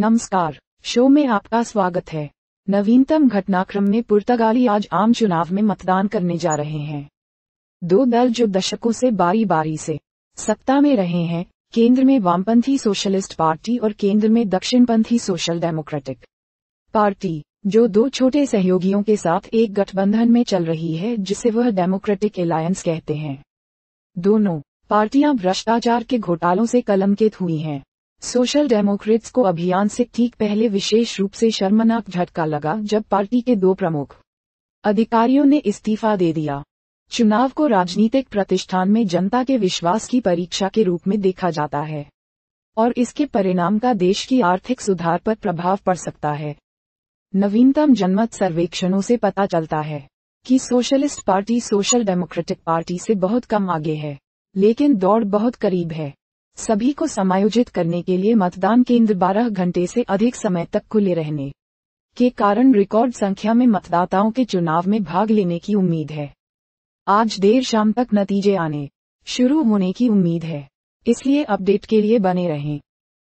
नमस्कार शो में आपका स्वागत है नवीनतम घटनाक्रम में पुर्तगाली आज आम चुनाव में मतदान करने जा रहे हैं दो दल जो दशकों से बारी बारी से सत्ता में रहे हैं केंद्र में वामपंथी सोशलिस्ट पार्टी और केंद्र में दक्षिणपंथी सोशल डेमोक्रेटिक पार्टी जो दो छोटे सहयोगियों के साथ एक गठबंधन में चल रही है जिसे वह डेमोक्रेटिक अलायंस कहते हैं दोनों पार्टियां भ्रष्टाचार के घोटालों से कलंकित हुई हैं सोशल डेमोक्रेट्स को अभियान से ठीक पहले विशेष रूप से शर्मनाक झटका लगा जब पार्टी के दो प्रमुख अधिकारियों ने इस्तीफा दे दिया चुनाव को राजनीतिक प्रतिष्ठान में जनता के विश्वास की परीक्षा के रूप में देखा जाता है और इसके परिणाम का देश की आर्थिक सुधार पर प्रभाव पड़ सकता है नवीनतम जनमत सर्वेक्षणों से पता चलता है कि socialist party social democratic party से बहुत कम आगे है लेकिन दौड़ बहुत करीब है सभी को समायोजित करने के लिए मतदान केंद्र 12 घंटे से अधिक समय तक खुले रहने के कारण रिकॉर्ड संख्या में मतदाताओं के चुनाव में भाग लेने की उम्मीद है आज देर शाम तक नतीजे आने शुरू होने की उम्मीद है इसलिए अपडेट के लिए बने रहें